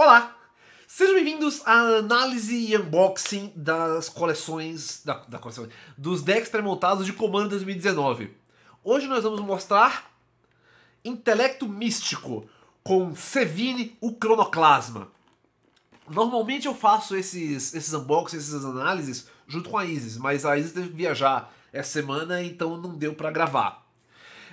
Olá! Sejam bem-vindos à análise e unboxing das coleções. Da, da coleção, dos decks pré-montados de Comando 2019. Hoje nós vamos mostrar Intelecto Místico com Sevine, o Cronoclasma. Normalmente eu faço esses, esses unboxings, essas análises junto com a Isis, mas a Isis teve que viajar essa semana, então não deu para gravar.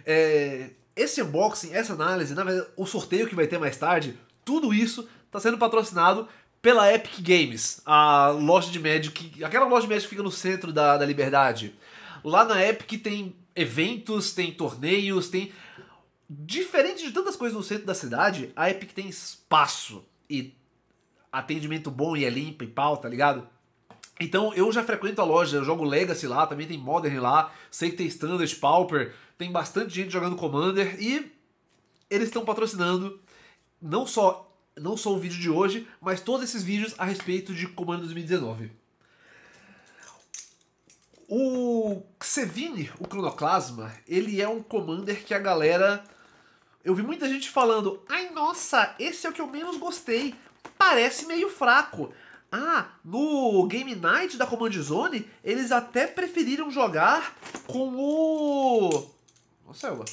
É, esse unboxing, essa análise, na verdade, o sorteio que vai ter mais tarde, tudo isso tá sendo patrocinado pela Epic Games, a loja de Magic, aquela loja de Magic que fica no centro da, da Liberdade. Lá na Epic tem eventos, tem torneios, tem. Diferente de tantas coisas no centro da cidade, a Epic tem espaço e atendimento bom e é limpo e pau, tá ligado? Então eu já frequento a loja, eu jogo Legacy lá, também tem Modern lá, sei que tem Standard, Pauper, tem bastante gente jogando Commander e eles estão patrocinando não só não só o vídeo de hoje, mas todos esses vídeos a respeito de Comando 2019. O Sevine, o Cronoclasma, ele é um commander que a galera. Eu vi muita gente falando: ai nossa, esse é o que eu menos gostei, parece meio fraco. Ah, no Game Night da Command Zone, eles até preferiram jogar com o. Nossa, Elba.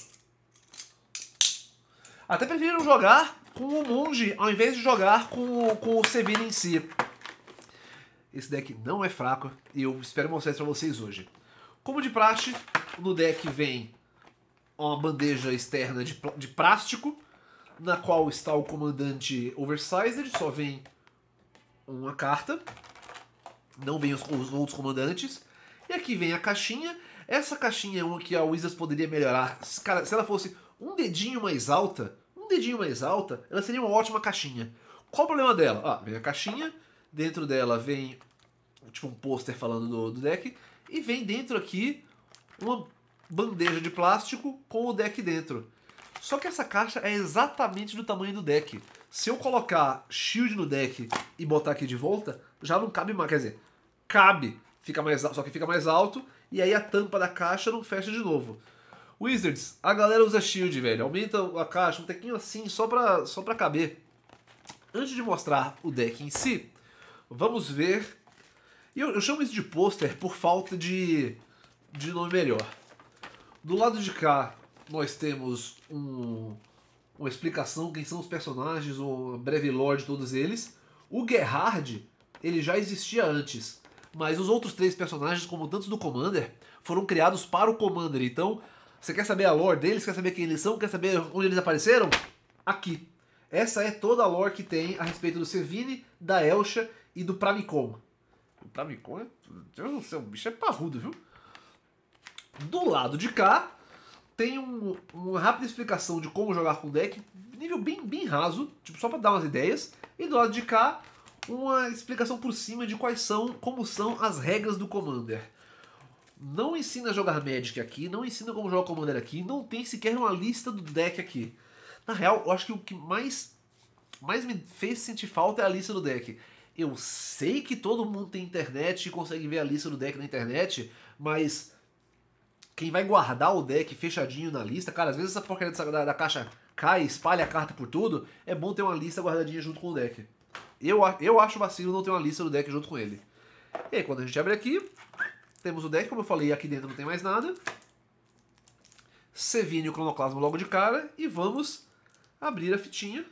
Até preferiram jogar com o Mundi, ao invés de jogar com, com o Sevilla em si. Esse deck não é fraco e eu espero mostrar isso pra vocês hoje. Como de praxe, no deck vem uma bandeja externa de, de plástico, na qual está o comandante oversized, só vem uma carta, não vem os, os outros comandantes. E aqui vem a caixinha. Essa caixinha é uma que a Wizards poderia melhorar. Cara, se ela fosse um dedinho mais alta, dedinho mais alta, ela seria uma ótima caixinha. Qual o problema dela? Ah, vem a caixinha, dentro dela vem tipo um pôster falando do, do deck, e vem dentro aqui uma bandeja de plástico com o deck dentro. Só que essa caixa é exatamente do tamanho do deck. Se eu colocar shield no deck e botar aqui de volta, já não cabe mais. Quer dizer, cabe, fica mais, só que fica mais alto, e aí a tampa da caixa não fecha de novo. Wizards, a galera usa shield, velho. Aumenta a caixa um tequinho assim, só pra, só pra caber. Antes de mostrar o deck em si, vamos ver... E eu, eu chamo isso de pôster por falta de, de nome melhor. Do lado de cá, nós temos um, uma explicação, quem são os personagens, uma breve lore de todos eles. O Gerhard, ele já existia antes, mas os outros três personagens, como tantos do Commander, foram criados para o Commander. Então, você quer saber a lore deles? Quer saber quem eles são? Quer saber onde eles apareceram? Aqui. Essa é toda a lore que tem a respeito do Sevini, da Elsha e do Pravicon. O Pravicon é. Deus do céu, o bicho é parrudo, viu? Do lado de cá, tem um, uma rápida explicação de como jogar com o deck, nível bem, bem raso, tipo, só para dar umas ideias. E do lado de cá, uma explicação por cima de quais são, como são as regras do Commander não ensina a jogar Magic aqui, não ensina como jogar Commander aqui, não tem sequer uma lista do deck aqui. Na real, eu acho que o que mais, mais me fez sentir falta é a lista do deck. Eu sei que todo mundo tem internet e consegue ver a lista do deck na internet, mas quem vai guardar o deck fechadinho na lista, cara, às vezes essa porcaria da, da caixa cai, espalha a carta por tudo, é bom ter uma lista guardadinha junto com o deck. Eu, eu acho vacilo não ter uma lista do deck junto com ele. E aí, quando a gente abre aqui, temos o deck, como eu falei, aqui dentro não tem mais nada. Sevine o Cronoclasmo logo de cara. E vamos abrir a fitinha.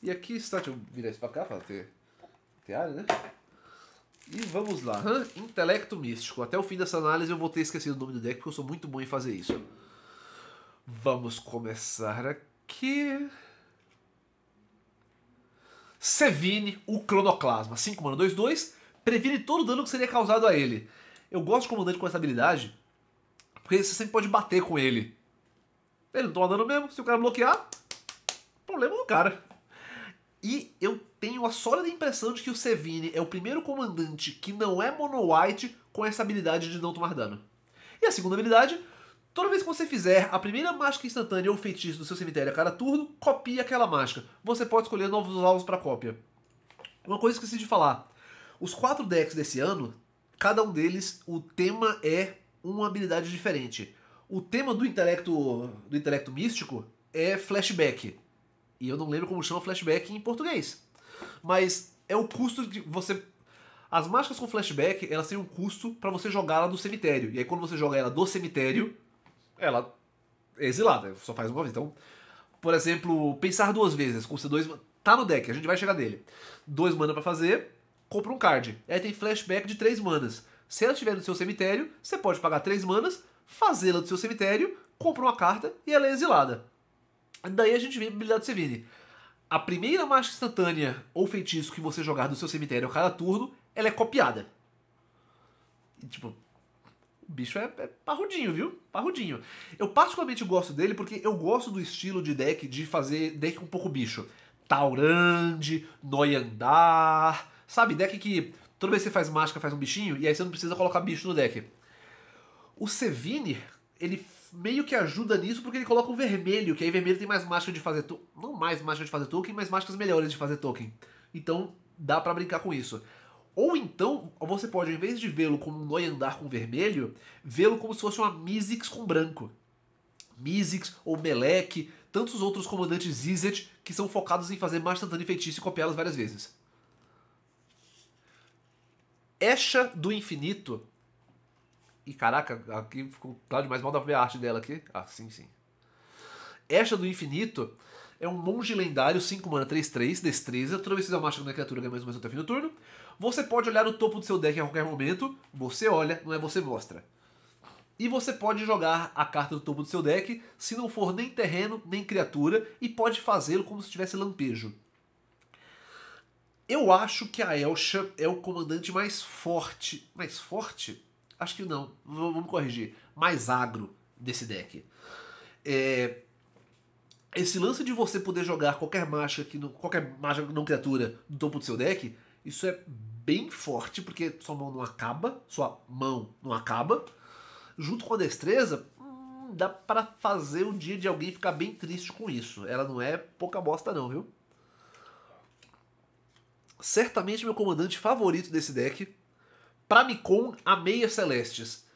E aqui está, deixa eu virar isso pra cá pra ter, ter área, né? E vamos lá, Intelecto Místico. Até o fim dessa análise eu vou ter esquecido o nome do deck, porque eu sou muito bom em fazer isso. Vamos começar aqui. Sevine, o Cronoclasma. 5 assim mana 2, 2. Previne todo o dano que seria causado a ele. Eu gosto de comandante com essa habilidade, porque você sempre pode bater com ele. Ele não toma dano mesmo, se o cara bloquear, problema do cara. E eu tenho a sólida impressão de que o Sevine é o primeiro comandante que não é mono-white com essa habilidade de não tomar dano. E a segunda habilidade Toda vez que você fizer a primeira mágica instantânea ou feitiço do seu cemitério a cada turno, copie aquela mágica. Você pode escolher novos alvos para cópia. Uma coisa que esqueci de falar. Os quatro decks desse ano, cada um deles, o tema é uma habilidade diferente. O tema do intelecto, do intelecto místico é flashback. E eu não lembro como chama flashback em português. Mas é o custo de você. As mágicas com flashback, elas têm um custo para você jogá-la do cemitério. E aí quando você joga ela do cemitério, ela é exilada, só faz uma vez. Então, por exemplo, pensar duas vezes, com C2 tá no deck, a gente vai chegar dele. Dois mana para fazer, compra um card. Aí tem flashback de três manas. Se ela estiver no seu cemitério, você pode pagar três manas, fazê-la do seu cemitério, compra uma carta e ela é exilada. Daí a gente vê a habilidade do Sevini. A primeira marcha instantânea ou feitiço que você jogar do seu cemitério a cada turno, ela é copiada. Tipo, o bicho é, é, parrudinho, viu? Parrudinho. Eu particularmente gosto dele porque eu gosto do estilo de deck de fazer deck um pouco bicho. Taurande, Noiandar, sabe? Deck que toda vez que você faz mágica faz um bichinho e aí você não precisa colocar bicho no deck. O Sevini, ele meio que ajuda nisso porque ele coloca o vermelho, que aí vermelho tem mais mágica de fazer... Não mais mágica de fazer token, mas mágicas melhores de fazer token. Então dá para brincar com isso. Ou então, você pode, ao invés de vê-lo como um andar com vermelho, vê-lo como se fosse uma Mizix com branco. Mizix ou Melek, tantos outros comandantes Zizet que são focados em fazer mais instantânea feitiço e copiá las várias vezes. Echa do Infinito. E caraca, aqui ficou claro demais, mal dá pra ver a arte dela aqui. Ah, sim, sim. Echa do Infinito é um monge lendário, 5 mana, 3, 3, destreza. Toda vez que fizer uma marcha na criatura, ganha mais menos até o fim do turno. Você pode olhar o topo do seu deck a qualquer momento, você olha, não é você mostra. E você pode jogar a carta do topo do seu deck se não for nem terreno, nem criatura, e pode fazê-lo como se tivesse lampejo. Eu acho que a Elsha é o comandante mais forte. Mais forte? Acho que não, vamos corrigir. Mais agro desse deck. É, esse lance de você poder jogar qualquer mágica que não, qualquer mágica não criatura no topo do seu deck isso é bem forte, porque sua mão não acaba, sua mão não acaba. Junto com a destreza, hum, dá para fazer um dia de alguém ficar bem triste com isso. Ela não é pouca bosta não, viu? Certamente meu comandante favorito desse deck, Pramicon a Meia Celestes.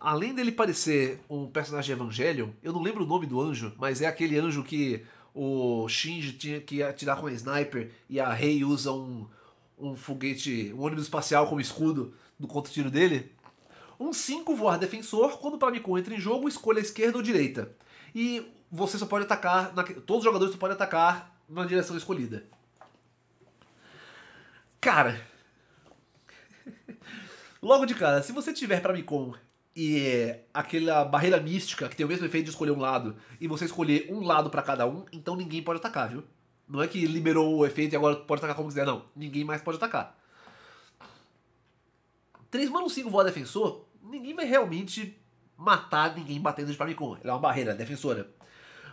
Além dele parecer um personagem de Evangelion, eu não lembro o nome do anjo, mas é aquele anjo que o Shinji tinha que atirar com a sniper e a Rei usa um, um foguete, um ônibus espacial como escudo do contra-tiro dele. Um 5 voar defensor, quando o Pramicon entra em jogo, escolha a esquerda ou a direita. E você só pode atacar, na... todos os jogadores só podem atacar na direção escolhida. Cara, logo de cara, se você tiver Pramicon e é, aquela barreira mística que tem o mesmo efeito de escolher um lado, e você escolher um lado para cada um, então ninguém pode atacar, viu? Não é que liberou o efeito e agora pode atacar como quiser, não. Ninguém mais pode atacar. 3 mana 5 voa defensor, ninguém vai realmente matar ninguém batendo de Famicom. Ela é uma barreira é defensora.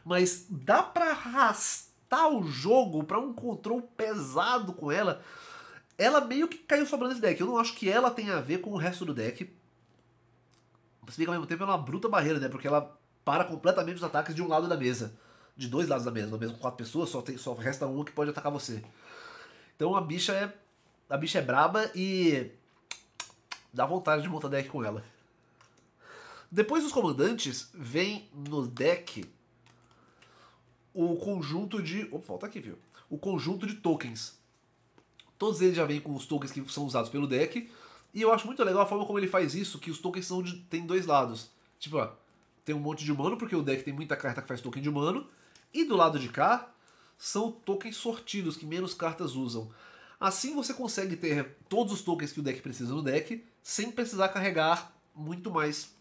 Mas dá pra arrastar o jogo pra um controle pesado com ela. Ela meio que caiu sobrando esse deck. Eu não acho que ela tenha a ver com o resto do deck. Mas vê que ao mesmo tempo ela é uma bruta barreira, né? Porque ela para completamente os ataques de um lado da mesa de dois lados da mesa, mesmo com quatro pessoas, só, tem, só resta uma que pode atacar você. Então a bicha é. A bicha é braba e. dá vontade de montar deck com ela. Depois dos comandantes, vem no deck o conjunto de. Opa, falta aqui, viu? O conjunto de tokens. Todos eles já vêm com os tokens que são usados pelo deck. E eu acho muito legal a forma como ele faz isso, que os tokens são de, tem dois lados. Tipo, ó, tem um monte de humano, porque o deck tem muita carta que faz token de humano. E do lado de cá são tokens sortidos, que menos cartas usam. Assim você consegue ter todos os tokens que o deck precisa no deck, sem precisar carregar muito mais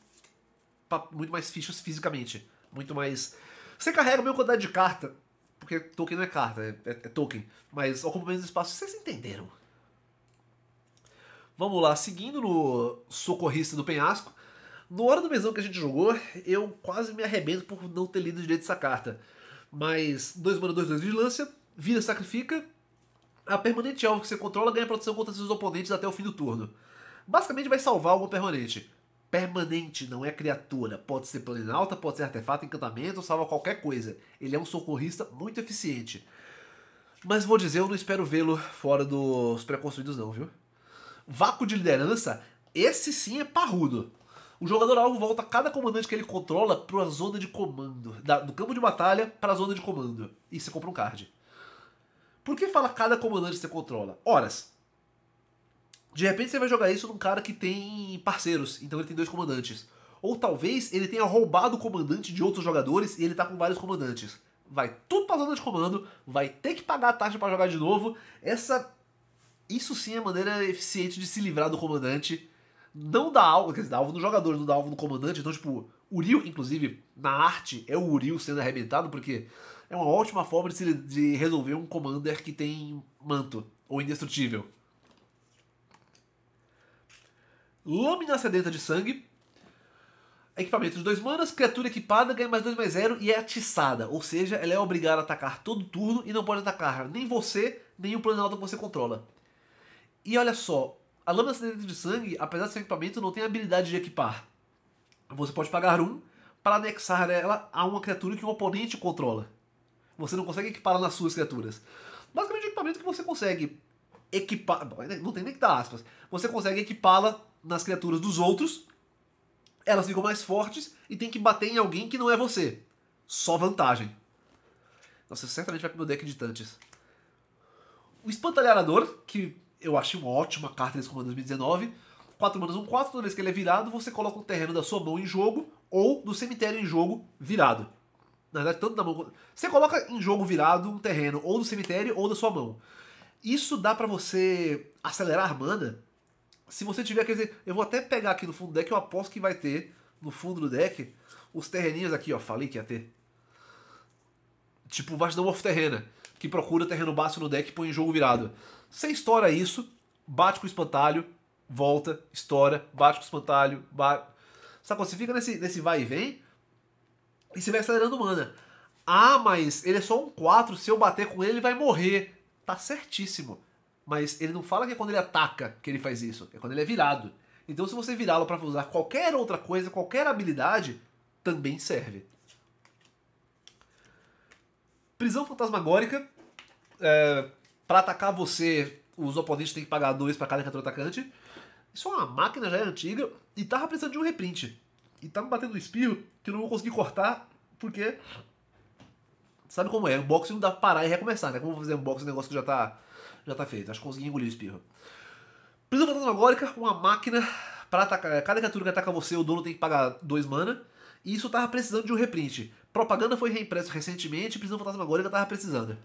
muito mais fichas fisicamente. Muito mais. Você carrega a mesma quantidade de carta, porque token não é carta, é, é, é token, mas ocupa menos espaço. Vocês entenderam? Vamos lá, seguindo no Socorrista do Penhasco. No Hora do Mesão que a gente jogou, eu quase me arrebento por não ter lido direito essa carta mais 2 mana 2, 2 vigilância, vira, sacrifica. A permanente alvo que você controla ganha proteção contra seus oponentes até o fim do turno. Basicamente vai salvar alguma permanente. Permanente não é criatura, pode ser planalta, pode ser artefato, encantamento, salva qualquer coisa. Ele é um socorrista muito eficiente. Mas vou dizer, eu não espero vê-lo fora dos pré-construídos não, viu? Vácuo de liderança, esse sim é parrudo. O jogador alvo volta cada comandante que ele controla para a zona de comando, da, do campo de batalha para a zona de comando. E você compra um card. Por que fala cada comandante que você controla? Horas. De repente você vai jogar isso num cara que tem parceiros, então ele tem dois comandantes. Ou talvez ele tenha roubado o comandante de outros jogadores e ele tá com vários comandantes. Vai tudo pra zona de comando, vai ter que pagar a taxa para jogar de novo. Essa. Isso sim é maneira eficiente de se livrar do comandante não dá alvo, quer dizer, dá alvo nos jogadores, não dá alvo no comandante. Então, tipo, Uriel, inclusive, na arte, é o Uriel sendo arrebentado, porque é uma ótima forma de, se, de resolver um commander que tem manto ou indestrutível. Lâmina sedenta de sangue. Equipamento de 2 manas, criatura equipada ganha mais 2 mais 0 e é atiçada. Ou seja, ela é obrigada a atacar todo turno e não pode atacar nem você, nem o planalto que você controla. E olha só, a lâmina sedenta de sangue, apesar de ser um equipamento, não tem a habilidade de equipar. Você pode pagar um para anexar ela a uma criatura que o um oponente controla. Você não consegue equipá-la nas suas criaturas. Basicamente, o é um equipamento que você consegue equipar. Né, não tem nem que dar aspas. Você consegue equipá-la nas criaturas dos outros. Elas ficam mais fortes e tem que bater em alguém que não é você. Só vantagem. Nossa, certamente vai pro meu deck de Tantes. O Espantalharador, que eu achei uma ótima carta desse comando 2019. 4 manas, 1, 4. Toda vez que ele é virado, você coloca um terreno da sua mão em jogo ou do cemitério em jogo virado. Na verdade, tanto da mão. Você coloca em jogo virado um terreno ou do cemitério ou da sua mão. Isso dá para você acelerar a mana. Se você tiver, quer dizer, eu vou até pegar aqui no fundo do deck, eu aposto que vai ter no fundo do deck os terreninhos aqui, ó. Falei que ia ter. Tipo, vai dar uma terrena que procura terreno baixo no deck e põe em jogo virado. Você estoura é isso, bate com o espantalho, volta, estoura, bate com o espantalho, bate. Sacou? Você fica nesse, nesse vai e vem e você vai acelerando mana. Ah, mas ele é só um 4, se eu bater com ele, ele vai morrer. Tá certíssimo. Mas ele não fala que é quando ele ataca que ele faz isso, é quando ele é virado. Então, se você virá-lo para usar qualquer outra coisa, qualquer habilidade, também serve prisão fantasmagórica. É, para atacar você, os oponentes têm que pagar dois para cada criatura atacante Isso é uma máquina já é antiga e tava precisando de um reprint. E tava tá me batendo um espirro que eu não vou conseguir cortar porque. Sabe como é? Unboxing não dá pra parar e recomeçar, né? Como fazer unboxing um negócio que já tá, já tá feito? Acho que consegui engolir o espirro. Prisão fantasmagórica, uma máquina para atacar. É, cada criatura que ataca você, o dono tem que pagar dois mana. E isso tava precisando de um reprint. Propaganda foi reimpresso recentemente e Prisão Fantasmagórica estava precisando.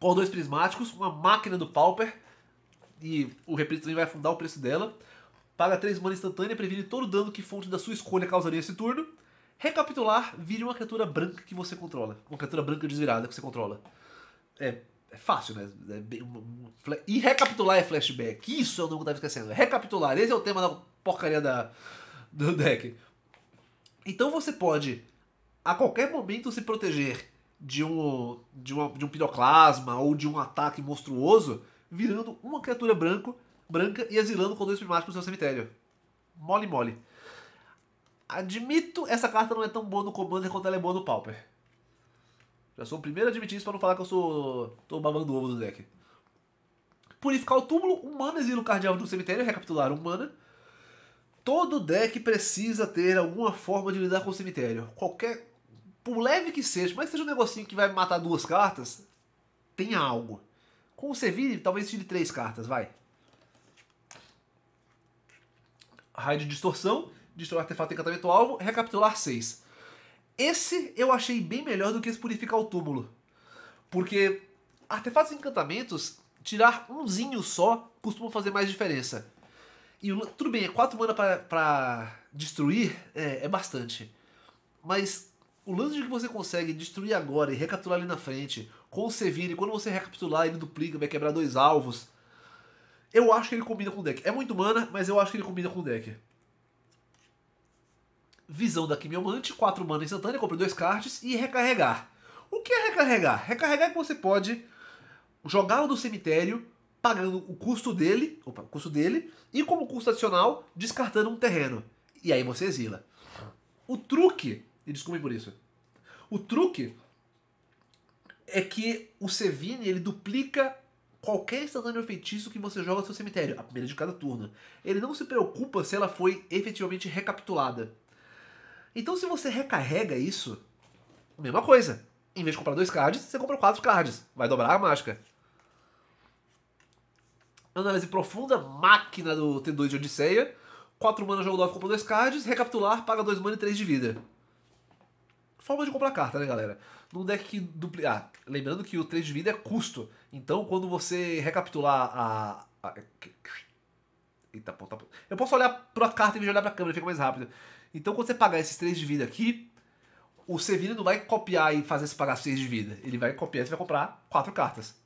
Cordões prismáticos, uma máquina do Pauper, e o Reprito também vai afundar o preço dela. Paga 3 mana instantânea, previne todo o dano que fonte da sua escolha causaria esse turno. Recapitular, vire uma criatura branca que você controla. Uma criatura branca desvirada que você controla. É, é fácil, né? É bem, um, um, e recapitular é flashback. Isso é eu não estava esquecendo. Recapitular, esse é o tema da porcaria da, do deck. Então você pode a qualquer momento se proteger de um de, uma, de um piroclasma ou de um ataque monstruoso, virando uma criatura branco, branca e exilando com dois primáticos no seu cemitério. Mole mole. Admito, essa carta não é tão boa no Commander quanto ela é boa no Pauper. Já sou o primeiro a admitir isso pra não falar que eu sou. tô babando ovo do deck. Purificar o túmulo, um mana exila o cardeal de um cemitério, recapitular um mana. Todo deck precisa ter alguma forma de lidar com o cemitério. Qualquer. Por leve que seja, mas seja um negocinho que vai matar duas cartas, tem algo. Com o Seville, talvez tire três cartas, vai. Raio de distorção, destruir artefato encantamento alvo, recapitular seis. Esse eu achei bem melhor do que esse purificar o túmulo. Porque artefatos e encantamentos, tirar umzinho só costuma fazer mais diferença. E o, tudo bem, é 4 mana pra, pra destruir, é, é bastante. Mas o lance de que você consegue destruir agora e recapturar ali na frente, com o Seville, quando você recapitular, ele duplica, vai quebrar dois alvos. Eu acho que ele combina com o deck. É muito mana, mas eu acho que ele combina com o deck. Visão da Quimiomante, 4 mana instantânea, compra dois cards e recarregar. O que é recarregar? Recarregar é que você pode jogar do cemitério pagando o custo dele, opa, o custo dele, e como custo adicional, descartando um terreno. E aí você exila. O truque, e desculpe por isso, o truque é que o Sevini ele duplica qualquer instantâneo feitiço que você joga no seu cemitério, a primeira de cada turno. Ele não se preocupa se ela foi efetivamente recapitulada. Então se você recarrega isso, mesma coisa. Em vez de comprar dois cards, você compra quatro cards. Vai dobrar a mágica. Análise profunda, máquina do T2 de Odisseia. 4 mana, jogo 9, compra 2 cards. Recapitular, paga 2 mana e 3 de vida. Forma de comprar carta, né, galera? Num deck que duplicar. Ah, lembrando que o 3 de vida é custo. Então, quando você recapitular a. a... Eita, ponta, ponta. Eu posso olhar pra carta e vez de olhar pra câmera, fica mais rápido. Então, quando você pagar esses 3 de vida aqui, o Sevilha não vai copiar e fazer você pagar 6 de vida. Ele vai copiar e você vai comprar 4 cartas.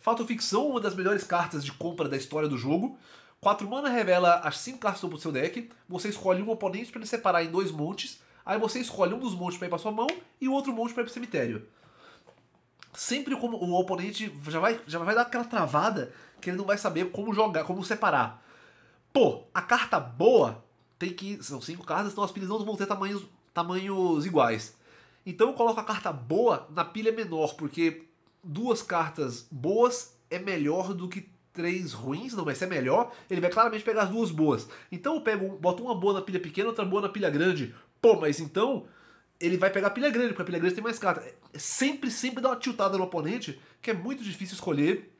Fato ficção, uma das melhores cartas de compra da história do jogo. 4 mana revela as 5 cartas do seu deck. Você escolhe um oponente para ele separar em dois montes. Aí você escolhe um dos montes para ir para sua mão e o outro monte para ir para o cemitério. Sempre como o oponente já vai, já vai dar aquela travada que ele não vai saber como jogar, como separar. Pô, a carta boa tem que. São cinco cartas, então as pilhas não vão ter tamanhos, tamanhos iguais. Então eu coloco a carta boa na pilha menor, porque duas cartas boas é melhor do que três ruins, não, mas é melhor, ele vai claramente pegar as duas boas. Então eu pego, boto uma boa na pilha pequena, outra boa na pilha grande. Pô, mas então ele vai pegar a pilha grande, porque a pilha grande tem mais carta. É, sempre, sempre dá uma tiltada no oponente, que é muito difícil escolher,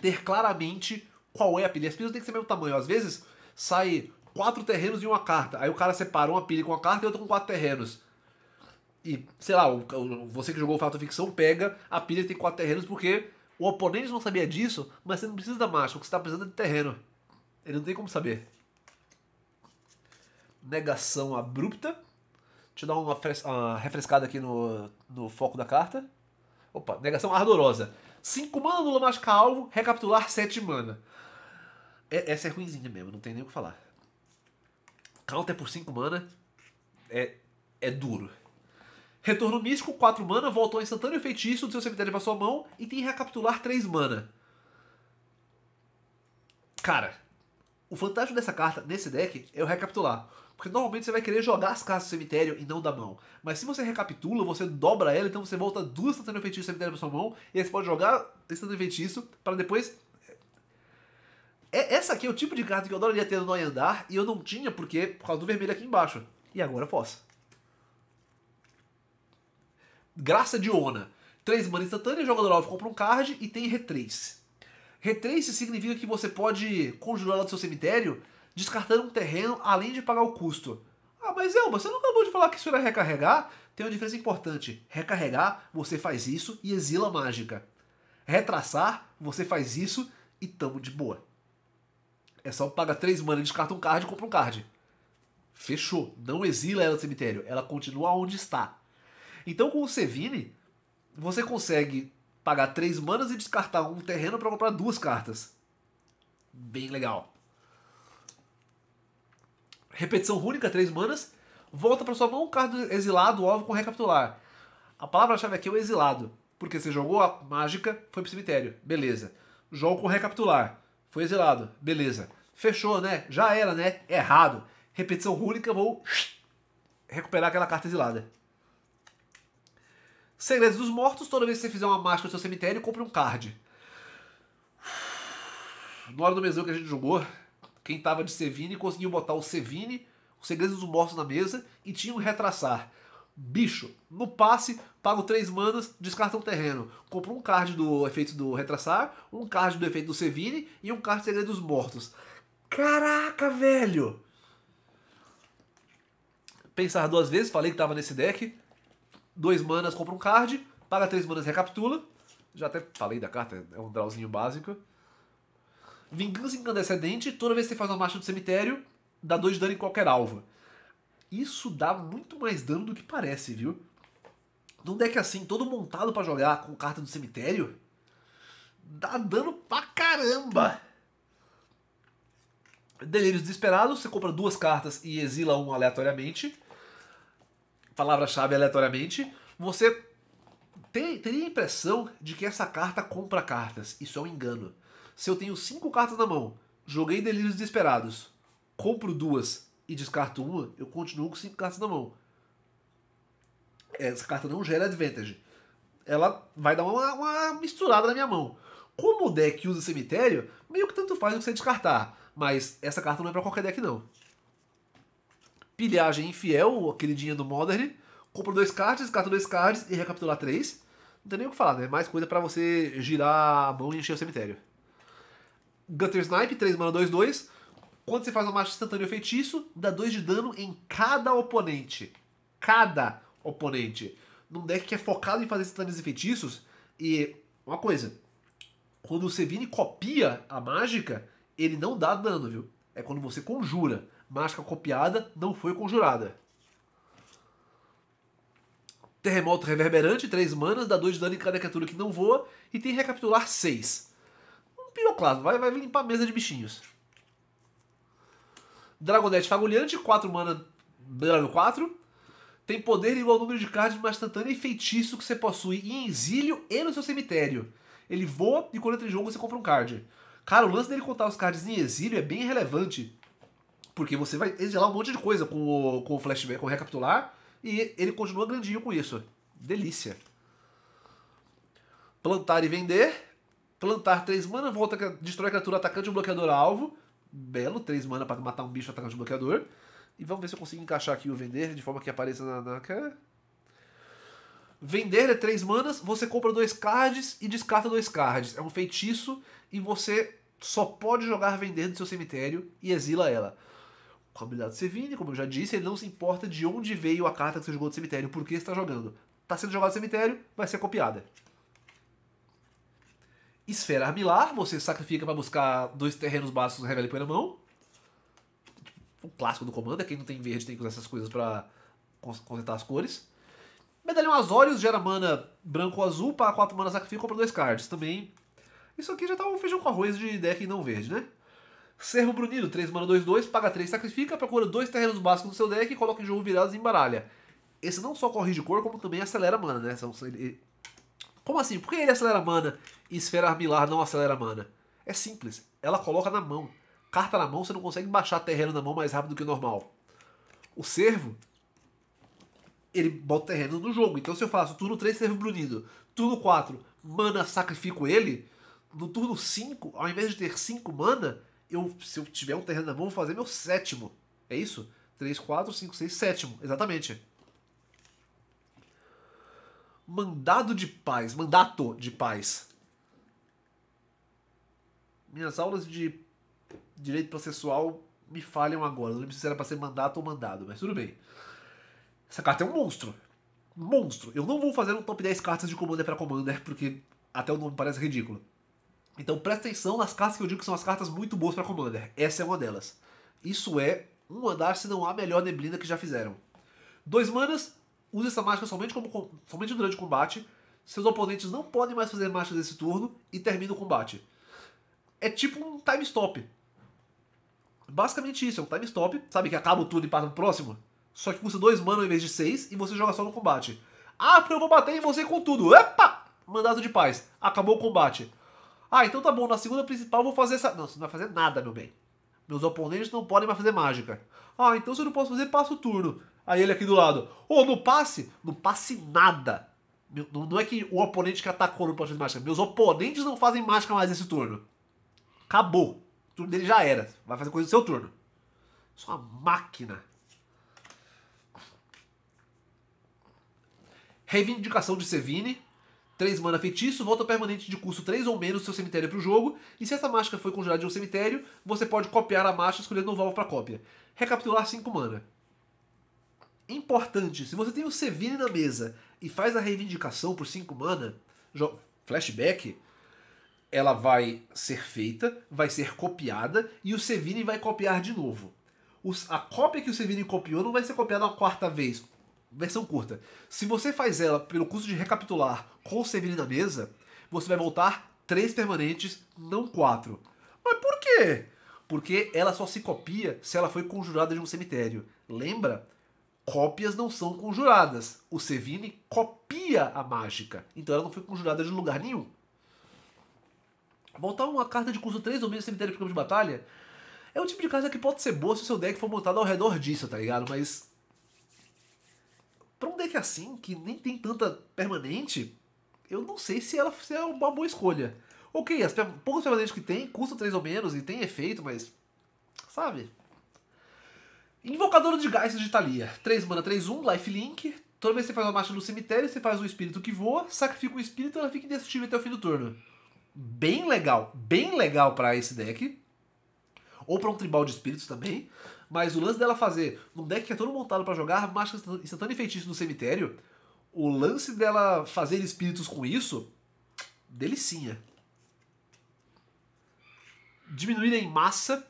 ter claramente qual é a pilha. As pilhas têm que ser o mesmo tamanho. Às vezes sai quatro terrenos e uma carta. Aí o cara separa uma pilha com uma carta e outra com quatro terrenos. E, sei lá, o, o, você que jogou o Fato Ficção pega a pilha tem quatro terrenos porque o oponente não sabia disso, mas você não precisa da mágica, o que você está precisando é de terreno. Ele não tem como saber. Negação abrupta. Deixa eu dar uma, uma refrescada aqui no, no foco da carta. Opa, negação ardorosa. 5 mana anula mágica alvo, recapitular 7 mana. É, essa é ruimzinha mesmo, não tem nem o que falar. Counter por 5 mana é, é duro. Retorno místico, 4 mana, voltou instantâneo feitiço do seu cemitério para sua mão e tem recapitular 3 mana. Cara, o fantástico dessa carta, nesse deck, é o recapitular. Porque normalmente você vai querer jogar as cartas do cemitério e não da mão. Mas se você recapitula, você dobra ela, então você volta duas instantâneas feitiço do cemitério para sua mão e aí você pode jogar instantâneo feitiço para depois é, é, essa aqui é o tipo de carta que eu adoraria ter no Noiandar e eu não tinha porque por causa do vermelho aqui embaixo. E agora eu posso. Graça de Ona. 3 mana instantânea, joga do alvo, compra um card e tem retrace. Retrace significa que você pode conjurar ela do seu cemitério descartando um terreno além de pagar o custo. Ah, mas Elba, você não acabou de falar que isso era recarregar? Tem uma diferença importante. Recarregar, você faz isso e exila a mágica. Retraçar, você faz isso e tamo de boa. É só pagar 3 mana, descarta um card e compra um card. Fechou. Não exila ela do cemitério. Ela continua onde está. Então com o Sevini, você consegue pagar três manas e descartar um terreno para comprar duas cartas. Bem legal. Repetição única três manas. Volta para sua mão um cardo exilado, alvo com recapitular. A palavra-chave aqui é o exilado, porque você jogou a mágica, foi pro cemitério. Beleza. Jogo com recapitular. Foi exilado. Beleza. Fechou, né? Já era, né? Errado. Repetição rúnica, vou recuperar aquela carta exilada. Segredos dos Mortos, toda vez que você fizer uma máscara no seu cemitério, compre um card. Na hora do mesão que a gente jogou, quem tava de Sevine conseguiu botar o Sevine, o Segredos dos Mortos na mesa e tinha um retraçar. Bicho, no passe, pago 3 manas, descarta um terreno. Compro um card do efeito do retraçar, um card do efeito do Sevine e um card do Segredo dos Mortos. Caraca, velho! Pensar duas vezes, falei que tava nesse deck dois manas, compra um card, paga três manas, recapitula. Já até falei da carta, é um drawzinho básico. Vingança incandescente, toda vez que você faz uma marcha do cemitério, dá dois de dano em qualquer alvo. Isso dá muito mais dano do que parece, viu? Num deck é assim, todo montado para jogar com carta do cemitério, dá dano pra caramba! Delírios Desesperados, você compra duas cartas e exila um aleatoriamente palavra-chave aleatoriamente, você tem, teria a impressão de que essa carta compra cartas. Isso é um engano. Se eu tenho cinco cartas na mão, joguei Delírios Desesperados, compro duas e descarto uma, eu continuo com cinco cartas na mão. Essa carta não gera advantage. Ela vai dar uma, uma misturada na minha mão. Como o deck usa cemitério, meio que tanto faz o que você descartar. Mas essa carta não é para qualquer deck, não. Pilhagem Infiel, aquele dinheiro do Modern. Compra dois cards, descarta dois cards e recapitula três. Não tem nem o que falar, né? Mais coisa para você girar a mão e encher o cemitério. Gutter Snipe, 3 mana 2, 2. Quando você faz uma marcha instantânea ou feitiço, dá 2 de dano em cada oponente. Cada oponente. Num deck que é focado em fazer instantâneos e feitiços. E uma coisa, quando o Sevini copia a mágica, ele não dá dano, viu? É quando você conjura. Máscara copiada não foi conjurada. Terremoto reverberante, 3 manas, dá 2 de dano em cada criatura que não voa e tem recapitular 6. Um piroclasmo, vai, vai limpar a mesa de bichinhos. Dragonete fagulhante, 4 mana, dano 4. Tem poder igual ao número de cards de uma instantânea e feitiço que você possui em exílio e no seu cemitério. Ele voa e quando entra em jogo você compra um card. Cara, o lance dele contar os cards em exílio é bem relevante. Porque você vai exilar um monte de coisa com o, com o flashback, com o recapitular, e ele continua grandinho com isso. Delícia. Plantar e vender. Plantar 3 mana, volta, destrói a criatura atacante ou bloqueador alvo. Belo, 3 mana para matar um bicho atacante bloqueador. E vamos ver se eu consigo encaixar aqui o vender de forma que apareça na. na... Vender é 3 manas, você compra dois cards e descarta dois cards. É um feitiço e você só pode jogar vender do seu cemitério e exila ela. Com a habilidade do Civini, como eu já disse, ele não se importa de onde veio a carta que você jogou do cemitério, por que você está jogando. Está sendo jogado no cemitério, vai ser copiada. Esfera Armilar, você sacrifica para buscar dois terrenos básicos, revela e põe na mão. O clássico do comando, é quem não tem verde tem que usar essas coisas para consertar as cores. Medalhão Azorius gera mana branco ou azul, para 4 manas sacrifica e compra 2 cards. Também. Isso aqui já tá um feijão com arroz de deck não verde, né? Servo Brunido, 3 mana 2, 2, paga 3, sacrifica, procura dois terrenos básicos no seu deck, e coloca em jogo virados e embaralha. Esse não só corrige cor, como também acelera mana, né? Como assim? Por que ele acelera mana e Esfera Armilar não acelera mana? É simples, ela coloca na mão. Carta na mão, você não consegue baixar terreno na mão mais rápido que o normal. O servo, ele bota terreno no jogo. Então se eu faço turno 3, servo brunido, turno 4, mana, sacrifico ele, no turno 5, ao invés de ter 5 mana, eu, se eu tiver um terreno na mão, vou fazer meu sétimo. É isso? 3, 4, 5, 6, sétimo. Exatamente. Mandado de paz. Mandato de paz. Minhas aulas de direito processual me falham agora. Não lembro se era pra ser mandato ou mandado, mas tudo bem. Essa carta é um monstro. Monstro. Eu não vou fazer um top 10 cartas de Commander para Commander, porque até o nome parece ridículo. Então presta atenção nas cartas que eu digo que são as cartas muito boas para Commander. Essa é uma delas. Isso é um andar, se não há melhor neblina que já fizeram. Dois manas, usa essa mágica somente, como, somente durante o combate. Seus oponentes não podem mais fazer mágicas desse turno e termina o combate. É tipo um time stop. Basicamente isso, é um time stop, sabe? Que acaba o turno e passa no próximo. Só que custa dois Manas em vez de seis e você joga só no combate. Ah, porque eu vou bater em você com tudo. Epa! Mandado de paz. Acabou o combate. Ah, então tá bom, na segunda principal eu vou fazer essa. Não, você não vai fazer nada, meu bem. Meus oponentes não podem mais fazer mágica. Ah, então se eu não posso fazer, passa o turno. Aí ele aqui do lado. Ô, oh, não passe? Não passe nada. Meu, não, não, é que o oponente que atacou não pode fazer mágica. Meus oponentes não fazem mágica mais esse turno. Acabou. O turno dele já era. Vai fazer coisa no seu turno. É uma máquina. Reivindicação de Sevini. 3 mana feitiço, volta permanente de custo 3 ou menos do seu cemitério para o jogo, e se essa mágica foi conjurada de um cemitério, você pode copiar a mágica escolhendo um valor para cópia. Recapitular 5 mana. Importante, se você tem o Sevine na mesa e faz a reivindicação por 5 mana, flashback, ela vai ser feita, vai ser copiada, e o Sevine vai copiar de novo. a cópia que o Sevine copiou não vai ser copiada uma quarta vez versão curta. Se você faz ela pelo custo de recapitular com o Severino na mesa, você vai voltar três permanentes, não quatro. Mas por quê? Porque ela só se copia se ela foi conjurada de um cemitério. Lembra? Cópias não são conjuradas. O Sevini copia a mágica. Então ela não foi conjurada de lugar nenhum. Voltar uma carta de custo 3 ou menos cemitério pro campo de batalha é o tipo de carta que pode ser boa se o seu deck for montado ao redor disso, tá ligado? Mas Pra um deck é é assim, que nem tem tanta permanente, eu não sei se ela se é uma boa escolha. Ok, as poucas permanentes que tem custam 3 ou menos e tem efeito, mas. Sabe? Invocador de gás de Italia. 3 mana, 3, 1, lifelink. Toda vez que você faz uma marcha no cemitério, você faz um espírito que voa, sacrifica um espírito e ela fica indestrutível até o fim do turno. Bem legal, bem legal para esse deck. Ou para um tribal de espíritos também. Mas o lance dela fazer num deck que é todo montado para jogar mágica instantânea e feitiço no cemitério, o lance dela fazer espíritos com isso, delicinha. Diminuir em massa,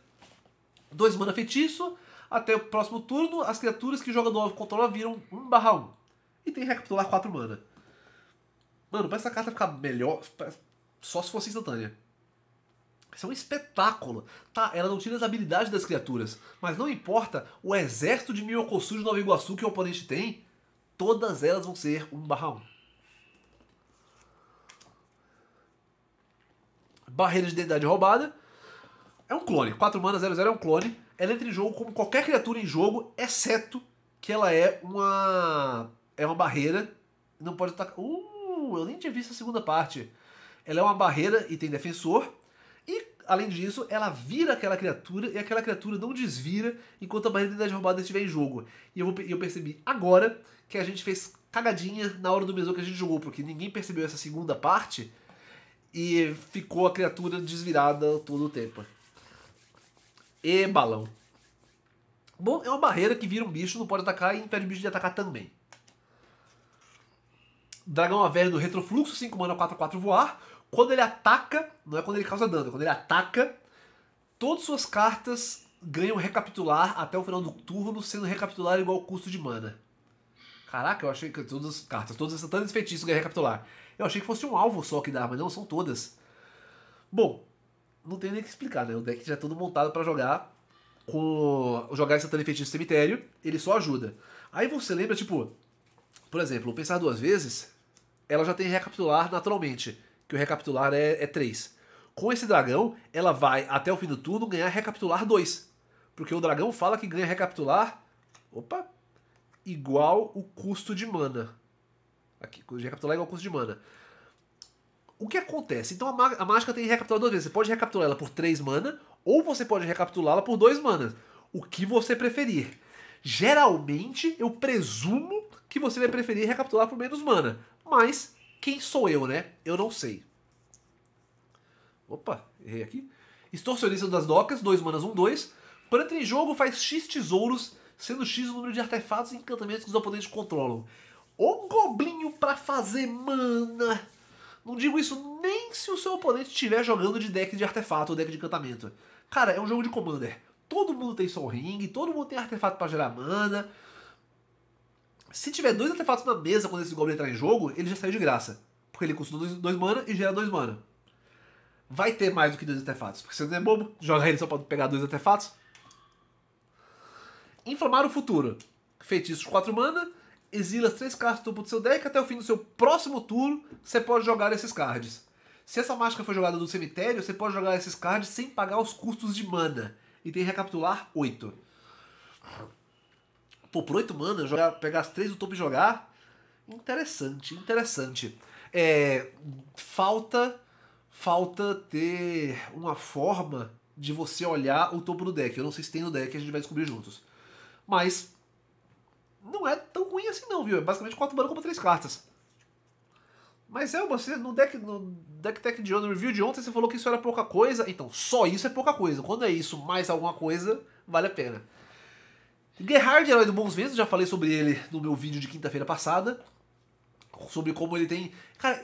dois mana feitiço, até o próximo turno, as criaturas que jogam 9 controla viram 1 barra 1. E tem que recapitular 4 mana. Mano, pra essa carta ficar melhor, só se fosse instantânea. Isso é um espetáculo. Tá, ela não tira as habilidades das criaturas, mas não importa o exército de Miyokosu de Nova Iguaçu que o oponente tem, todas elas vão ser 1 barra 1. Barreira de identidade roubada. É um clone. 4 mana 00 é um clone. Ela entra em jogo como qualquer criatura em jogo, exceto que ela é uma. É uma barreira. Não pode atacar. Uh, eu nem tinha visto a segunda parte. Ela é uma barreira e tem defensor. Além disso, ela vira aquela criatura e aquela criatura não desvira enquanto a barreira da derrubada estiver em jogo. E eu, eu percebi agora que a gente fez cagadinha na hora do mesão que a gente jogou, porque ninguém percebeu essa segunda parte e ficou a criatura desvirada todo o tempo. E balão. Bom, é uma barreira que vira um bicho, não pode atacar e impede o bicho de atacar também. Dragão Averno do Retrofluxo, 5 mana 4, 4 voar. Quando ele ataca, não é quando ele causa dano, é quando ele ataca, todas suas cartas ganham recapitular até o final do turno, sendo recapitular igual o custo de mana. Caraca, eu achei que todas as cartas, todas as tantas feitiços ganham recapitular. Eu achei que fosse um alvo só que dá, mas não, são todas. Bom, não tem nem o que explicar, né? O deck já é todo montado para jogar com jogar essa tanta Feitiço no cemitério, ele só ajuda. Aí você lembra, tipo, por exemplo, pensar duas vezes, ela já tem recapitular naturalmente que o recapitular é, é 3. Com esse dragão, ela vai até o fim do turno ganhar recapitular 2. Porque o dragão fala que ganha recapitular. Opa! Igual o custo de mana. Aqui, recapitular é igual o custo de mana. O que acontece? Então a, a mágica tem que recapitular duas vezes. Você pode recapitular ela por 3 mana, ou você pode recapitulá-la por 2 manas. O que você preferir. Geralmente, eu presumo que você vai preferir recapitular por menos mana. Mas quem sou eu, né? Eu não sei. Opa, errei aqui. Extorsionista das docas, 2 manas, 1, um, 2. Por entra em jogo, faz X tesouros, sendo X o número de artefatos e encantamentos que os oponentes controlam. O goblinho pra fazer mana! Não digo isso nem se o seu oponente estiver jogando de deck de artefato ou deck de encantamento. Cara, é um jogo de Commander. Todo mundo tem Soul Ring, todo mundo tem artefato para gerar mana, se tiver dois artefatos na mesa quando esse Goblin entrar em jogo, ele já saiu de graça. Porque ele custa 2 mana e gera 2 mana. Vai ter mais do que dois artefatos. Porque você não é bobo, joga ele só pra pegar dois artefatos. Inflamar o futuro. Feitiço 4 mana, exila as 3 cartas do topo do seu deck. Até o fim do seu próximo turno, você pode jogar esses cards. Se essa mágica foi jogada do cemitério, você pode jogar esses cards sem pagar os custos de mana. E tem recapitular 8 pô, por 8 manas, jogar, pegar as três do topo e jogar. Interessante, interessante. É, falta falta ter uma forma de você olhar o topo do deck. Eu não sei se tem no deck, a gente vai descobrir juntos. Mas não é tão ruim assim não, viu? É basicamente 4 mana como 3 cartas. Mas é, você no deck, no deck tech de ontem, no review de ontem, você falou que isso era pouca coisa. Então, só isso é pouca coisa. Quando é isso mais alguma coisa, vale a pena. Gerhard, é herói do Bons Ventos, já falei sobre ele no meu vídeo de quinta-feira passada. Sobre como ele tem. Cara,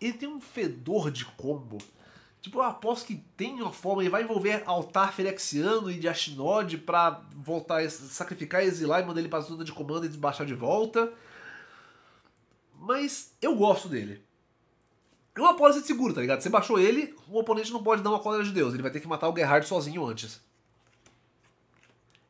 ele tem um fedor de combo. Tipo, eu aposto que tem uma forma, ele vai envolver altar ferexiano e de Ashnod pra voltar, sacrificar, exilar e mandar ele pra zona de comando e desbaixar de volta. Mas eu gosto dele. É uma pólice de seguro, tá ligado? Você baixou ele, o oponente não pode dar uma cólera de Deus, ele vai ter que matar o Gerhard sozinho antes.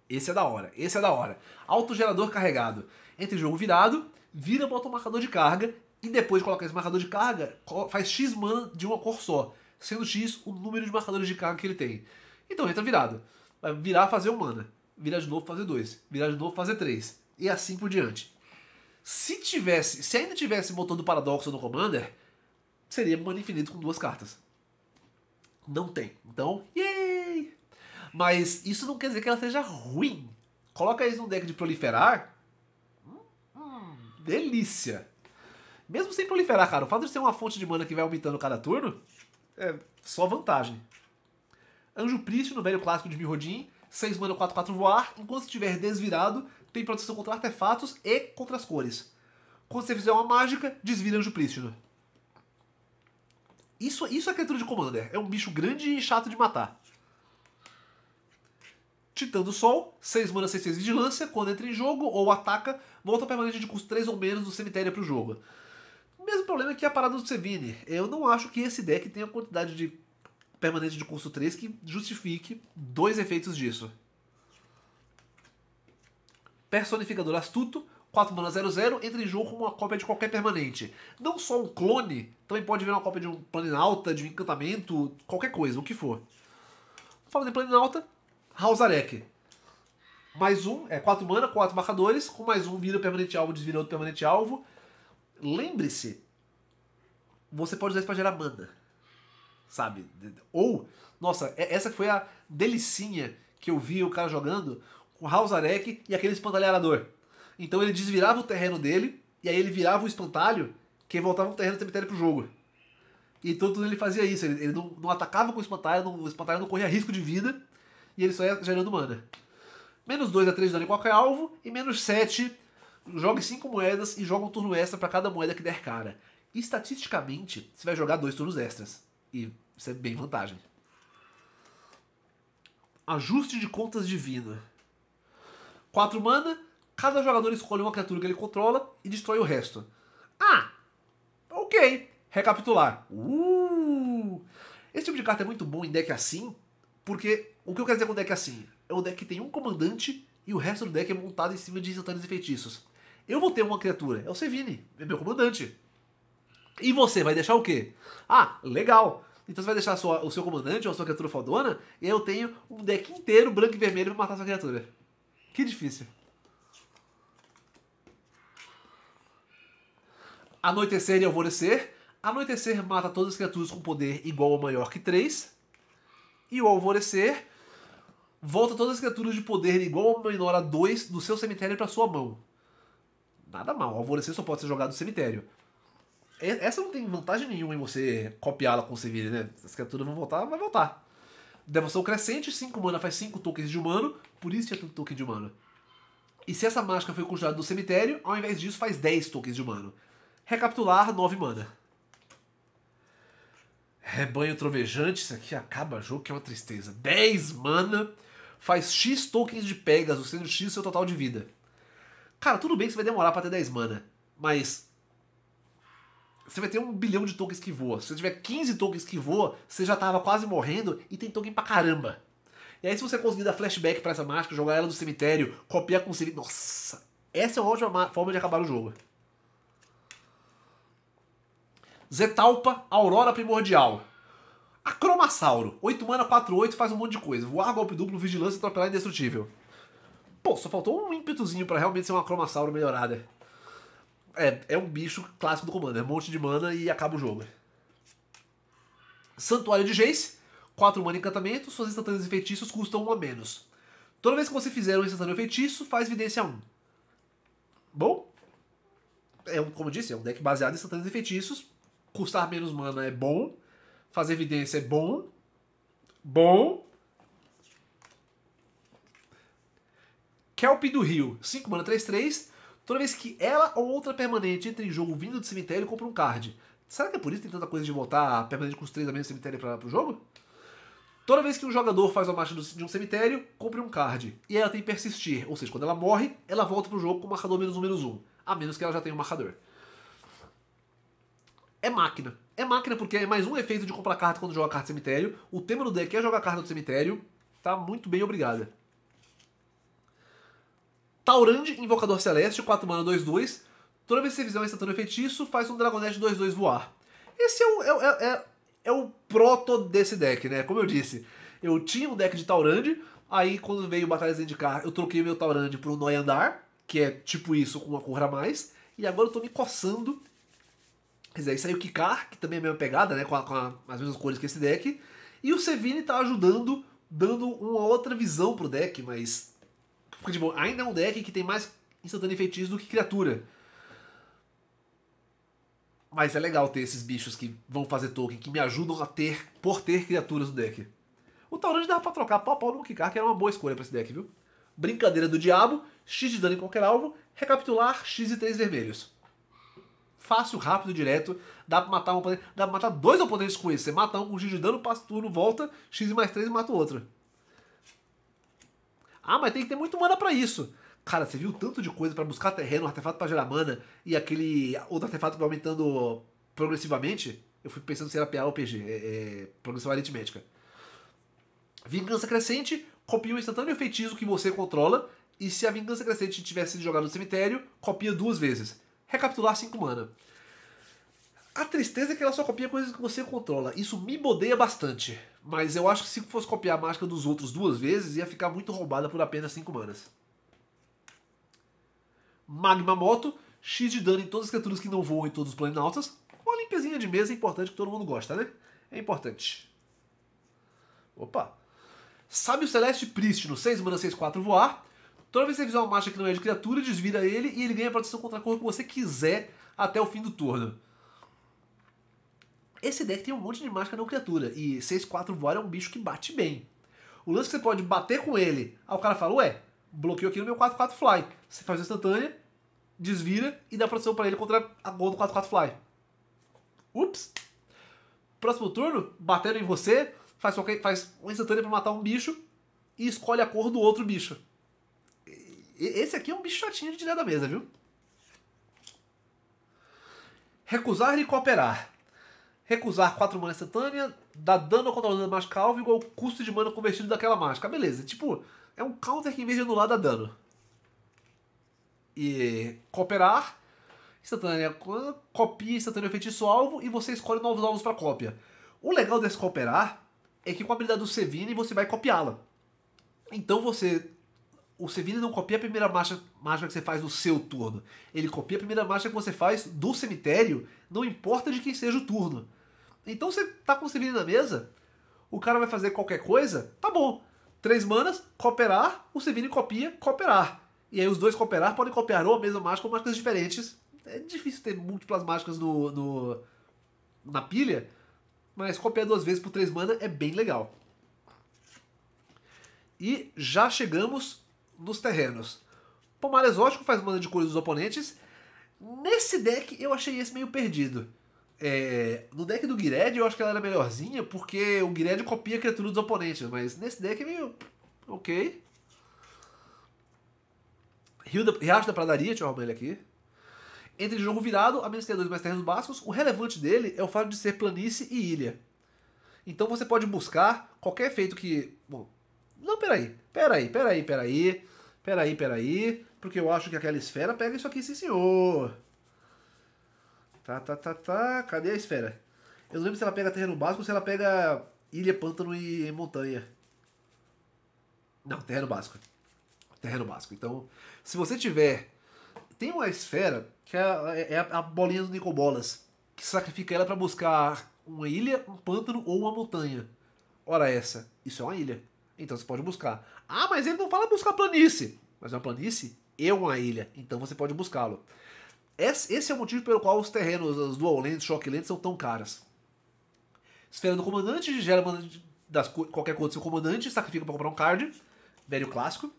Esse é da hora, esse é da hora. Autogerador carregado. Entre jogo virado, vira, bota um marcador de carga e depois coloca esse marcador de carga, faz X mana de uma cor só, sendo X o número de marcadores de carga que ele tem. Então entra virado. Vai virar, fazer um mana. Virar de novo, fazer dois. Virar de novo, fazer três. E assim por diante. Se tivesse, se ainda tivesse motor do paradoxo no Commander, seria mana infinito com duas cartas. Não tem. Então, e é mas isso não quer dizer que ela seja ruim. Coloca eles num deck de proliferar. Hum, hum, delícia. Mesmo sem proliferar, cara, o fato de ser uma fonte de mana que vai aumentando cada turno é só vantagem. Anjo Priest no velho clássico de Mirrodin, 6 mana 4 4 voar, enquanto estiver desvirado, tem proteção contra artefatos e contra as cores. Quando você fizer uma mágica, desvira Anjo Prístino. Né? Isso, isso é criatura de Commander. É um bicho grande e chato de matar. Titã do Sol, 6 mana, 6, 6 vigilância. Quando entra em jogo ou ataca, volta permanente de custo 3 ou menos do cemitério para o jogo. mesmo problema é que é a parada do Sevini. Eu não acho que esse deck tenha quantidade de permanente de custo 3 que justifique dois efeitos disso. Personificador Astuto, 4 mana 00, entra em jogo com uma cópia de qualquer permanente. Não só um clone, também pode vir uma cópia de um alta, de um encantamento, qualquer coisa, o que for. Falando em alta, Halzarek. Mais um, é 4 mana, 4 marcadores, com mais um vira permanente alvo, desvira outro permanente alvo. Lembre-se, você pode usar isso pra gerar mana. Sabe? Ou, nossa, é, essa foi a delicinha que eu vi o cara jogando com Halzarek e aquele espantalharador. Então ele desvirava o terreno dele, e aí ele virava o espantalho, que voltava o terreno do cemitério pro jogo. E todo ele fazia isso, ele, ele não, não, atacava com o espantalho, não, o espantalho não corria risco de vida, e ele só ia gerando mana. Menos 2 a 3 dano em qualquer alvo, e menos 7, jogue 5 moedas e joga um turno extra para cada moeda que der cara. estatisticamente, você vai jogar dois turnos extras. E isso é bem vantagem. Ajuste de contas divina. 4 mana, cada jogador escolhe uma criatura que ele controla e destrói o resto. Ah, ok. Recapitular. Uh! Esse tipo de carta é muito bom em deck assim, porque o que eu quero dizer com o deck é assim é um deck que tem um comandante e o resto do deck é montado em cima de instantâneos e feitiços. Eu vou ter uma criatura, é o Sevini, é meu comandante. E você vai deixar o quê? Ah, legal! Então você vai deixar sua, o seu comandante ou a sua criatura fodona, e aí eu tenho um deck inteiro branco e vermelho pra matar sua criatura. Que difícil. Anoitecer e alvorecer. Anoitecer mata todas as criaturas com poder igual ou maior que 3. E o alvorecer, volta todas as criaturas de poder igual a Menora 2 do seu cemitério para sua mão. Nada mal, o alvorecer só pode ser jogado do cemitério. Essa não tem vantagem nenhuma em você copiá-la com o Sevilha, né? As criaturas vão voltar, vai voltar. Devoção crescente, 5 mana faz 5 tokens de humano, por isso tinha tanto token de humano. E se essa mágica foi conjurada do cemitério, ao invés disso faz 10 tokens de humano. Recapitular, 9 mana. Rebanho é Trovejante, isso aqui acaba jogo, que é uma tristeza. 10 mana, faz X tokens de Pegasus, sendo X seu total de vida. Cara, tudo bem que você vai demorar pra ter 10 mana, mas. Você vai ter um bilhão de tokens que voa. Se você tiver 15 tokens que voa, você já tava quase morrendo e tem token pra caramba. E aí, se você conseguir dar flashback pra essa mágica, jogar ela no cemitério, copiar com o cemitério. Nossa! Essa é uma ótima forma de acabar o jogo. Zetalpa, Aurora Primordial. Acromassauro. 8 mana, 4-8, faz um monte de coisa. Voar, golpe duplo, vigilância, atropelar indestrutível. Pô, só faltou um ímpetuzinho para realmente ser uma Acromassauro melhorada. É. é, é um bicho clássico do É Um monte de mana e acaba o jogo. Santuário de Jace. 4 mana encantamento, suas instantâneas e feitiços custam 1 a menos. Toda vez que você fizer um instantâneo feitiço, faz vidência 1. Bom, é um, como eu disse, é um deck baseado em instantâneos e feitiços, custar menos mana é bom, fazer evidência é bom, bom. Kelp do Rio, 5 mana 3, 3. Toda vez que ela ou outra permanente entra em jogo vindo do cemitério, compra um card. Será que é por isso que tem tanta coisa de voltar a permanente com os três da mesma cemitério para o jogo? Toda vez que um jogador faz uma marcha de um cemitério, compre um card. E ela tem persistir, ou seja, quando ela morre, ela volta pro jogo com o marcador menos um, menos um. A menos que ela já tenha um marcador é máquina. É máquina porque é mais um efeito de comprar carta quando joga carta do cemitério. O tema do deck é jogar carta do cemitério. Tá muito bem, obrigada. Taurand, Invocador Celeste, 4 mana, 2-2. Toda vez que você fizer uma feitiço, faz um Dragonete 2-2 voar. Esse é o, é, é, é, é o proto desse deck, né? Como eu disse, eu tinha um deck de Taurand, aí quando veio Batalha de Zendikar, eu troquei meu Taurand por um Noyandar, que é tipo isso, com uma cor a mais, e agora eu tô me coçando esse aí saiu o Kikar, que também é a mesma pegada, né? Com, a, com a, as mesmas cores que esse deck. E o Sevini tá ajudando, dando uma outra visão pro deck, mas. de bom, tipo, ainda é um deck que tem mais instantâneo feitiço do que criatura. Mas é legal ter esses bichos que vão fazer token, que me ajudam a ter, por ter criaturas no deck. O Taurante dava pra trocar pau pau no Kikar, que era uma boa escolha pra esse deck, viu? Brincadeira do Diabo, X de dano em qualquer alvo, recapitular X e 3 vermelhos fácil, rápido, direto. Dá pra matar um oponente. Dá pra matar dois oponentes com isso. Você mata um com X de dano, passa turno, volta, X mais 3 e mata o outro. Ah, mas tem que ter muito mana para isso. Cara, você viu tanto de coisa para buscar terreno, um artefato para gerar mana e aquele outro artefato que vai aumentando progressivamente? Eu fui pensando se era PA ou PG, é, é, progressão aritmética. Vingança crescente, copia um instantâneo feitiço que você controla e se a vingança crescente tivesse sido jogada no cemitério, copia duas vezes recapitular 5 mana. A tristeza é que ela só copia coisas que você controla. Isso me bodeia bastante. Mas eu acho que se fosse copiar a mágica dos outros duas vezes, ia ficar muito roubada por apenas 5 manas. Magma Moto, X de dano em todas as criaturas que não voam em todos os planaltas. Uma limpezinha de mesa é importante que todo mundo gosta, né? É importante. Opa! Sábio Celeste Prístino, 6 mana, 6, 4 voar. Toda vez que você fizer uma marcha que não é de criatura, desvira ele e ele ganha proteção contra a cor que você quiser até o fim do turno. Esse deck tem um monte de mágica não criatura, e 6-4 voar é um bicho que bate bem. O lance que você pode bater com ele, aí o cara fala, ué, bloqueou aqui no meu 4-4 Fly. Você faz instantânea, desvira e dá proteção para ele contra a gol do 4-4 Fly. Ups! Próximo turno, batendo em você, faz, qualquer, faz um instantânea para matar um bicho e escolhe a cor do outro bicho. Esse aqui é um bichotinho de tirar da mesa, viu? Recusar e cooperar. Recusar 4 mana instantânea, dá dano ao controlador da mágica alvo igual o custo de mana convertido daquela mágica. Beleza, tipo, é um counter que em vez de anular dá dano. E cooperar, instantânea, copia instantânea o feitiço alvo e você escolhe novos alvos para cópia. O legal desse cooperar é que com a habilidade do Sevini você vai copiá-la. Então você o Sevini não copia a primeira marcha, marcha que você faz no seu turno. Ele copia a primeira marcha que você faz do cemitério, não importa de quem seja o turno. Então você tá com o Sevini na mesa, o cara vai fazer qualquer coisa, tá bom. Três manas, cooperar, o Sevini copia, cooperar. E aí os dois cooperar podem copiar ou a mesma mágica ou mágicas diferentes. É difícil ter múltiplas mágicas no, no na pilha, mas copiar duas vezes por três mana é bem legal. E já chegamos dos terrenos. Pomar Exótico faz mana de cores dos oponentes. Nesse deck eu achei esse meio perdido. É, no deck do Guired eu acho que ela era melhorzinha, porque o Guired copia a criatura dos oponentes, mas nesse deck é meio. Ok. Rio da, Riacho da Pradaria, deixa eu arrumar ele aqui. Entre jogo virado, a menos ter dois mais terrenos básicos, o relevante dele é o fato de ser planície e ilha. Então você pode buscar qualquer efeito que. Bom, não, peraí, peraí, peraí, peraí, peraí, peraí, porque eu acho que aquela esfera pega isso aqui, sim senhor. Tá, tá, tá, tá, cadê a esfera? Eu não lembro se ela pega terreno básico ou se ela pega ilha, pântano e montanha. Não, terreno básico. Terreno básico. Então, se você tiver... Tem uma esfera que é a, é, é a bolinha do Nicobolas, que sacrifica ela para buscar uma ilha, um pântano ou uma montanha. Ora essa, isso é uma ilha. Então você pode buscar. Ah, mas ele não fala buscar planície. Mas é uma planície e uma ilha. Então você pode buscá-lo. Esse é o motivo pelo qual os terrenos, as dual lands, shock lands, são tão caras. Esfera do comandante, gera das, qualquer coisa do seu comandante, sacrifica pra comprar um card. Velho clássico.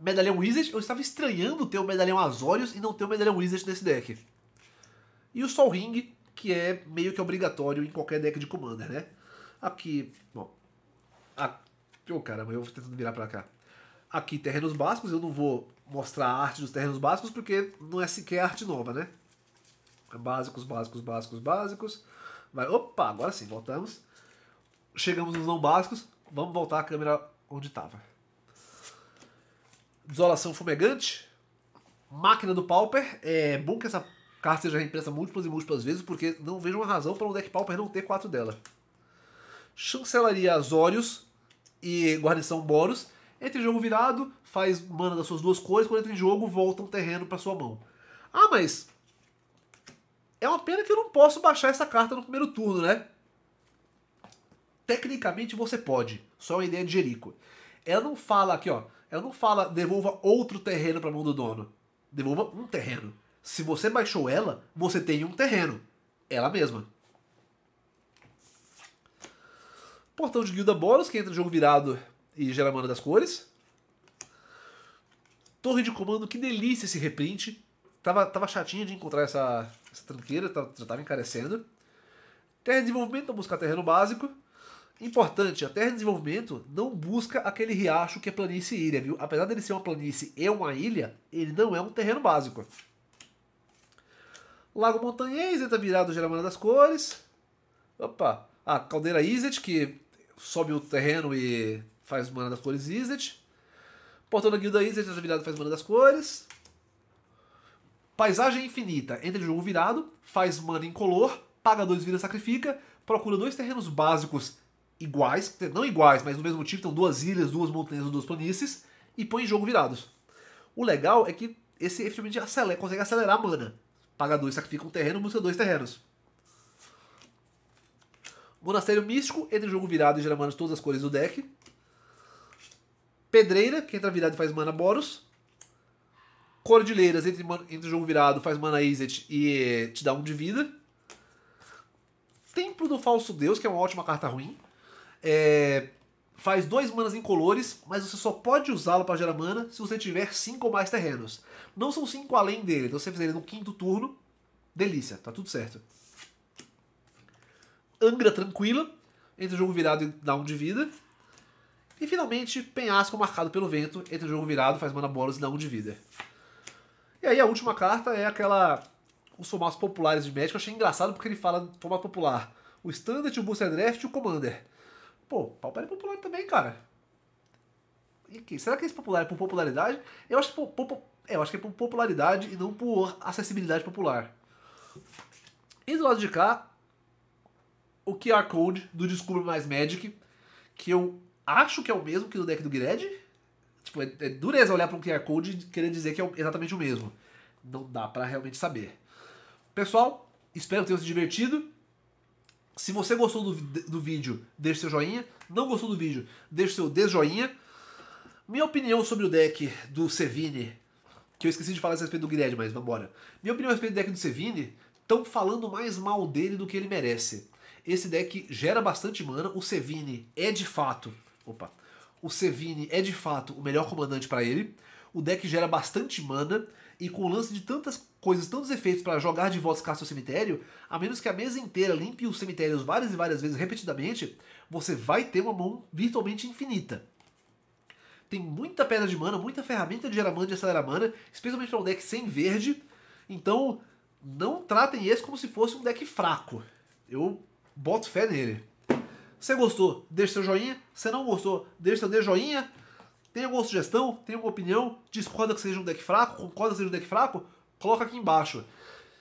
Medalhão Wizard, eu estava estranhando ter o Medalhão Azorius e não ter o Medalhão Wizard nesse deck. E o Sol Ring, que é meio que obrigatório em qualquer deck de Commander, né? Aqui, bom, ah, oh, caramba, eu vou tentando virar pra cá. Aqui, terrenos básicos, eu não vou mostrar a arte dos terrenos básicos porque não é sequer arte nova, né? É básicos, básicos, básicos, básicos. Vai, opa, agora sim, voltamos. Chegamos nos não básicos. Vamos voltar a câmera onde estava. Desolação fumegante. Máquina do Pauper. É bom que essa carta seja reimpressa múltiplas e múltiplas vezes, porque não vejo uma razão para um deck Pauper não ter quatro dela. Chancelaria Azorius e guarnição bônus. Entra em jogo virado, faz mana das suas duas cores, quando entra em jogo, volta um terreno para sua mão. Ah, mas. É uma pena que eu não posso baixar essa carta no primeiro turno, né? Tecnicamente você pode, só é uma ideia de Jerico. Ela não fala aqui, ó. Ela não fala devolva outro terreno para mão do dono. Devolva um terreno. Se você baixou ela, você tem um terreno. Ela mesma. Portão de guilda bônus, que entra no jogo virado e gera mana das cores. Torre de comando, que delícia esse reprint. Tava, tava chatinha de encontrar essa, essa tranqueira, tava, tá, já tava encarecendo. Terra de desenvolvimento não busca terreno básico. Importante, a terra de desenvolvimento não busca aquele riacho que é planície e ilha, viu? Apesar dele ser uma planície e uma ilha, ele não é um terreno básico. Lago Montanhês entra virado Geramana das Cores. Opa! A Caldeira Izet, que sobe o terreno e faz mana das cores Izzet. Portão da Guilda Izzet, essa virada faz mana das cores. Paisagem Infinita, entra em jogo virado, faz mana incolor, paga dois vidas, sacrifica, procura dois terrenos básicos iguais, não iguais, mas do mesmo tipo, então duas ilhas, duas montanhas ou duas planícies, e põe em jogo virados. O legal é que esse efetivamente acelera, consegue acelerar a mana. Paga dois, sacrifica um terreno, busca dois terrenos. Monastério Místico, entra em jogo virado e gera mana de todas as cores do deck. Pedreira, que entra virado e faz mana Boros. Cordilheiras, entra, entra em jogo virado, faz mana Izet e eh, te dá um de vida. Templo do Falso Deus, que é uma ótima carta ruim. É, faz dois manas em colores, mas você só pode usá-lo para gerar mana se você tiver cinco ou mais terrenos. Não são cinco além dele, então se você fizer ele no quinto turno, delícia, tá tudo certo. Angra tranquila, entre o jogo virado e down de vida. E finalmente, Penhasco marcado pelo vento, entre o jogo virado, faz mana bônus e down de vida. E aí a última carta é aquela. Os formatos populares de Magic, eu achei engraçado porque ele fala formato popular. O Standard, o Booster Draft e o Commander. Pô, Pauper é popular também, cara. E que, será que esse popular é por popularidade? Eu acho, é, eu acho que é por popularidade e não por acessibilidade popular. E do lado de cá, o QR Code do Descubra Mais Magic, que eu acho que é o mesmo que do deck do Gred, Tipo, é, é, dureza olhar para um QR Code e querer dizer que é exatamente o mesmo. Não dá para realmente saber. Pessoal, espero que tenham se divertido. Se você gostou do, do vídeo, deixe seu joinha. Não gostou do vídeo, deixe seu desjoinha. Minha opinião sobre o deck do Sevini, que eu esqueci de falar a respeito do Gred, mas vambora. Minha opinião a respeito do deck do Sevini, estão falando mais mal dele do que ele merece. Esse deck gera bastante mana. O Sevini é de fato. Opa! O Sevini é de fato o melhor comandante para ele. O deck gera bastante mana. E com o lance de tantas coisas, tantos efeitos para jogar de volta caça ao cemitério, a menos que a mesa inteira limpe os cemitérios várias e várias vezes repetidamente, você vai ter uma mão virtualmente infinita tem muita pedra de mana, muita ferramenta de gerar mana, de acelerar mana, especialmente para um deck sem verde. Então, não tratem esse como se fosse um deck fraco. Eu boto fé nele. Você gostou? Deixe seu joinha. Você não gostou? Deixe seu joinha. Tem alguma sugestão? Tem alguma opinião? Discorda que seja um deck fraco? Concorda que seja um deck fraco? Coloca aqui embaixo.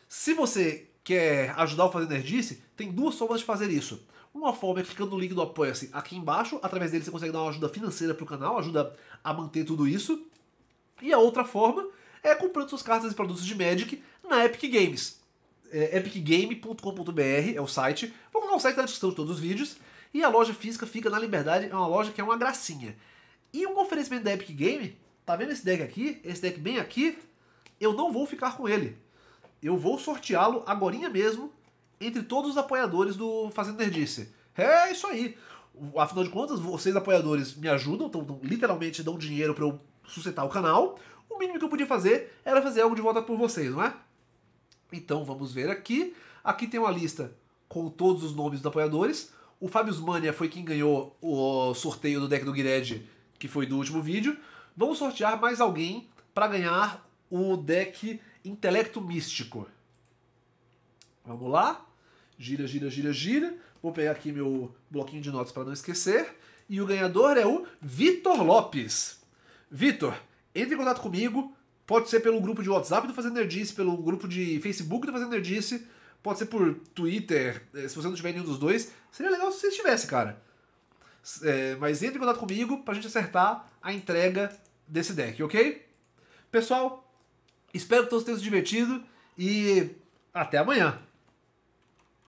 Se você quer ajudar o Fazer Nerdice, tem duas formas de fazer isso. Uma forma é clicando no link do Apoia-se aqui embaixo. Através dele você consegue dar uma ajuda financeira para o canal, ajuda a manter tudo isso. E a outra forma é comprando suas cartas e produtos de Magic na Epic Games. É, epicgame.com.br é o site. Vou colocar o site na descrição de todos os vídeos. E a loja física fica na Liberdade, é uma loja que é uma gracinha. E um oferecimento da Epic Game, tá vendo esse deck aqui? Esse deck bem aqui, eu não vou ficar com ele. Eu vou sorteá-lo agora mesmo entre todos os apoiadores do Fazendo Nerdice. É isso aí. Afinal de contas, vocês apoiadores me ajudam, então, então literalmente dão dinheiro para eu sustentar o canal. O mínimo que eu podia fazer era fazer algo de volta por vocês, não é? Então vamos ver aqui. Aqui tem uma lista com todos os nomes dos apoiadores. O Fábio Mania foi quem ganhou o sorteio do deck do Gired, que foi do último vídeo. Vamos sortear mais alguém para ganhar o deck Intelecto Místico. Vamos lá. Gira, gira, gira, gira. Vou pegar aqui meu bloquinho de notas para não esquecer. E o ganhador é o Vitor Lopes. Vitor, entre em contato comigo, Pode ser pelo grupo de WhatsApp do Fazendo Nerdice, pelo grupo de Facebook do Fazendo Nerdice, pode ser por Twitter, eh, se você não tiver nenhum dos dois. Seria legal se você estivesse, cara. É, mas entre em contato comigo pra gente acertar a entrega desse deck, ok? Pessoal, espero que todos tenham se divertido e até amanhã.